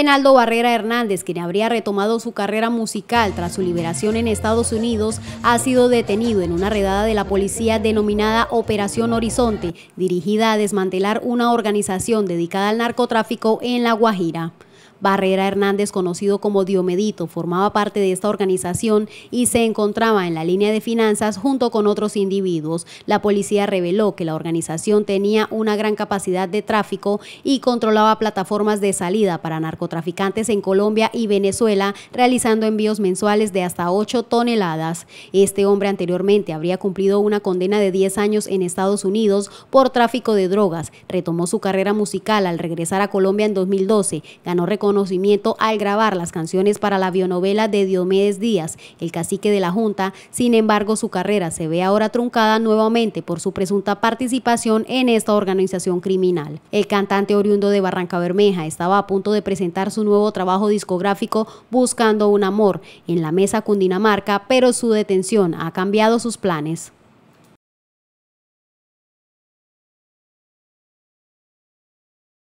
Enaldo Barrera Hernández, quien habría retomado su carrera musical tras su liberación en Estados Unidos, ha sido detenido en una redada de la policía denominada Operación Horizonte, dirigida a desmantelar una organización dedicada al narcotráfico en La Guajira. Barrera Hernández, conocido como Diomedito, formaba parte de esta organización y se encontraba en la línea de finanzas junto con otros individuos. La policía reveló que la organización tenía una gran capacidad de tráfico y controlaba plataformas de salida para narcotraficantes en Colombia y Venezuela, realizando envíos mensuales de hasta 8 toneladas. Este hombre anteriormente habría cumplido una condena de 10 años en Estados Unidos por tráfico de drogas. Retomó su carrera musical al regresar a Colombia en 2012, ganó reconocimiento al grabar las canciones para la bionovela de Diomedes Díaz, el cacique de la Junta. Sin embargo, su carrera se ve ahora truncada nuevamente por su presunta participación en esta organización criminal. El cantante oriundo de Barranca Bermeja estaba a punto de presentar su nuevo trabajo discográfico Buscando un Amor en la Mesa Cundinamarca, pero su detención ha cambiado sus planes.